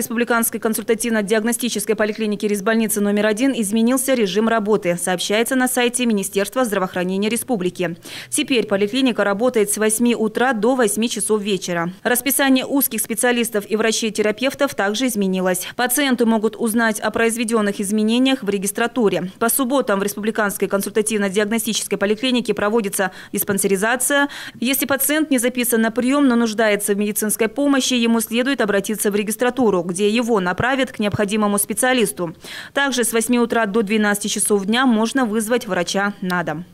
Республиканской консультативно-диагностической поликлиники Резбольницы номер один изменился режим работы, сообщается на сайте Министерства здравоохранения Республики. Теперь поликлиника работает с 8 утра до 8 часов вечера. Расписание узких специалистов и врачей-терапевтов также изменилось. Пациенты могут узнать о произведенных изменениях в регистратуре. По субботам в Республиканской консультативно-диагностической поликлинике проводится диспансеризация. Если пациент не записан на прием, но нуждается в медицинской помощи, ему следует обратиться в регистратуру, где его направят к необходимому специалисту. Также с 8 утра до 12 часов дня можно вызвать врача на дом.